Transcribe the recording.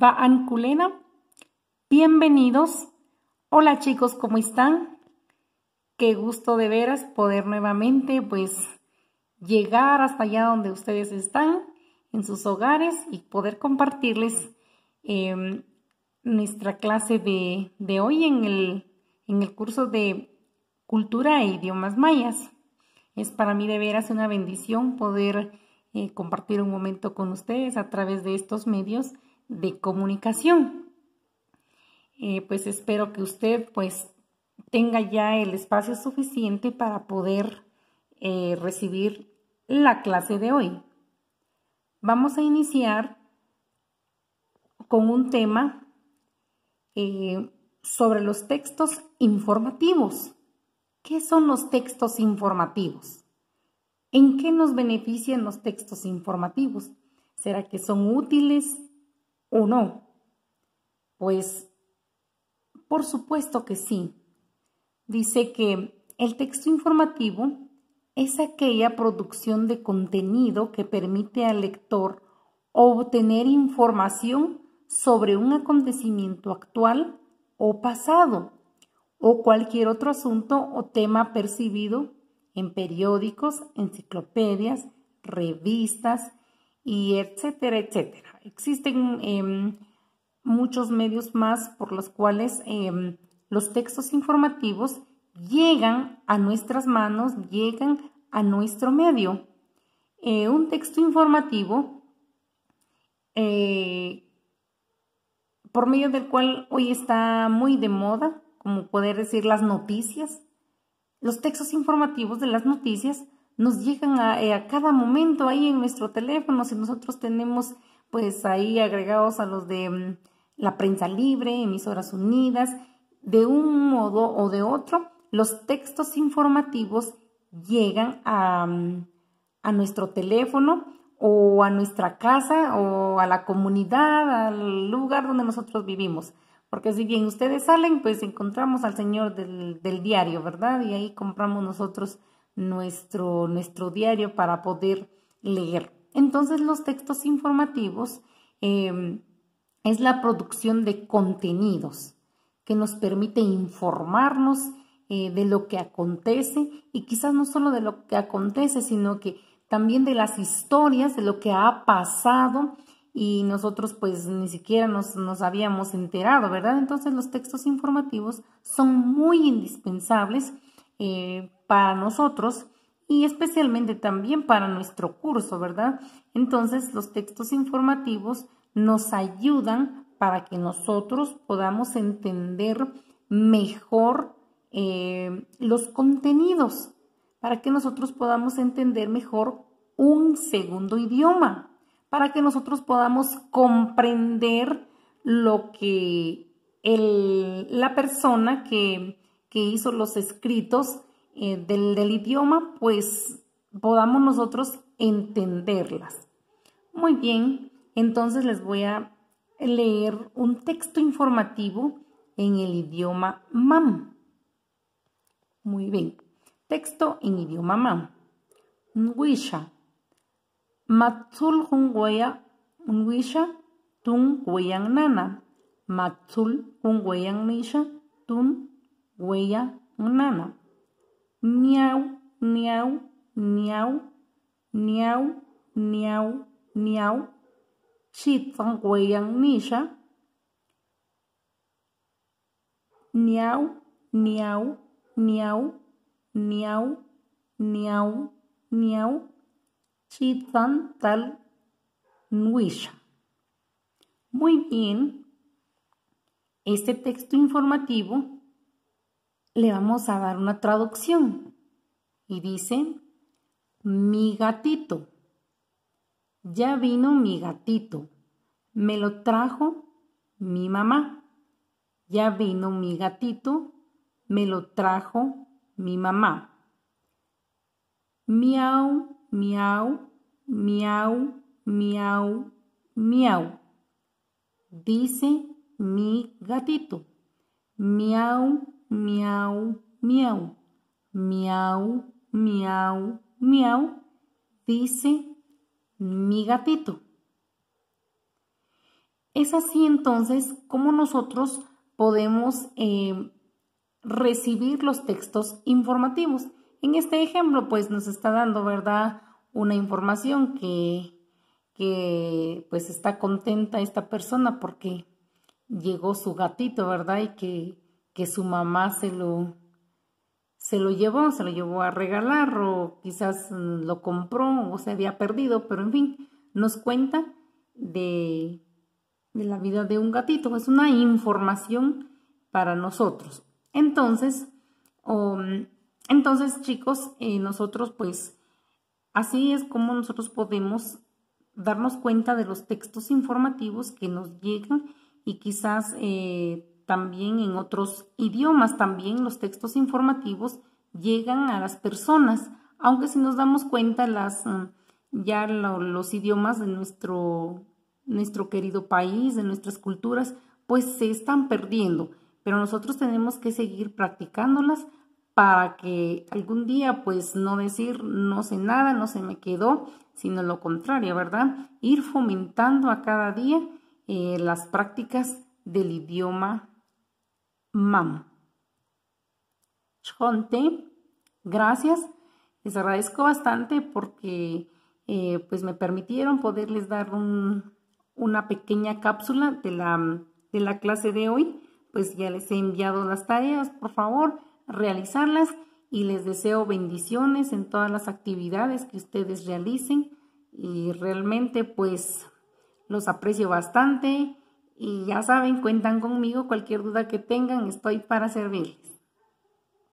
Anculena, Bienvenidos. Hola chicos, ¿cómo están? Qué gusto de veras poder nuevamente pues llegar hasta allá donde ustedes están, en sus hogares y poder compartirles em, nuestra clase de, hoy en el, curso de cultura e idiomas mayas. Es para mí de veras una bendición poder eh, compartir un momento con ustedes a través de estos medios de comunicación. Eh, pues espero que usted pues tenga ya el espacio suficiente para poder eh, recibir la clase de hoy. Vamos a iniciar con un tema eh, sobre los textos informativos. ¿Qué son los textos informativos? ¿En qué nos benefician los textos informativos? ¿Será que son útiles? o no? Pues, por supuesto que sí. Dice que el texto informativo es aquella producción de contenido que permite al lector obtener información sobre un acontecimiento actual o pasado o cualquier otro asunto o tema percibido en periódicos, enciclopedias, revistas, y etcétera, etcétera. Existen em, muchos medios más por los cuales em, los textos informativos llegan a nuestras manos, llegan a nuestro medio. Eh, un texto informativo eh, por medio del cual hoy está muy de moda, como poder decir las noticias, los textos informativos de las noticias nos llegan eh, a, cada momento ahí en nuestro teléfono, si nosotros tenemos pues ahí agregados a los de mm, la prensa libre, emisoras unidas, de un modo o de otro, los textos informativos llegan a, mm, a nuestro teléfono o a nuestra casa o a la comunidad, al lugar donde nosotros vivimos. Porque si bien ustedes salen, pues encontramos al señor del, del diario, ¿verdad? Y ahí compramos nosotros nuestro, diario para poder leer. Entonces los textos informativos em, es la producción de contenidos que nos permite informarnos eh, de lo que acontece y quizás no solo de lo que acontece, sino que también de las historias, de lo que ha pasado y nosotros pues ni siquiera nos, habíamos enterado, ¿verdad? Entonces los textos informativos son muy indispensables eh, para nosotros y especialmente también para nuestro curso, ¿verdad? Entonces los textos informativos nos ayudan para que nosotros podamos entender mejor eh, los contenidos, para que nosotros podamos entender mejor un segundo idioma, para que nosotros podamos comprender lo que la persona que que hizo los escritos eh, del, idioma, pues podamos nosotros entenderlas. Muy bien, entonces les voy a leer un texto informativo en el idioma MAM. Muy bien. Texto en idioma MAM. Nguisha. Matsul nguisha tun nana. Matsul nisha tun huella nana. Miau, miau, miau, miau, miau, miau. Chitan huella nisha. Miau, miau, miau, miau, miau, miau. chitan tal nuisha. Muy bien. Este texto informativo le vamos a dar una traducción. Y dice, mi gatito. Ya vino mi gatito. Me lo trajo mi mamá. Ya vino mi gatito. Me lo trajo mi mamá. Miau, miau, miau, miau, miau. Dice mi gatito. Miau, miau, miau, miau, miau, miau, dice mi gatito. Es así entonces como nosotros podemos eh, recibir los textos informativos. En este ejemplo, pues nos está dando, ¿verdad? Una información que, que pues está contenta esta persona porque llegó su gatito, ¿verdad? Y que que su mamá se lo, se lo llevó, se lo llevó a regalar o quizás mm, lo compró o se había perdido, pero en fin, nos cuenta de, la vida de un gatito, es una información para nosotros. Entonces, um, entonces chicos, eh, nosotros pues así es como nosotros podemos darnos cuenta de los textos informativos que nos llegan y quizás eh, también en otros idiomas, también los textos informativos llegan a las personas, aunque si nos damos cuenta las mm, ya los idiomas de nuestro nuestro querido país, de nuestras culturas, pues se están perdiendo, pero nosotros tenemos que seguir practicándolas para que algún día pues no decir no sé nada, no se me quedó, sino lo contrario, ¿verdad? Ir fomentando a cada día eh, las prácticas del idioma mam. Chonte, gracias. Les agradezco bastante porque eh, pues me permitieron poderles dar un, una pequeña cápsula de la, de la clase de hoy. Pues ya les he enviado las tareas, por favor, realizarlas y les deseo bendiciones en todas las actividades que ustedes realicen y realmente pues los aprecio bastante y ya saben, cuentan conmigo, cualquier duda que tengan, estoy para servirles.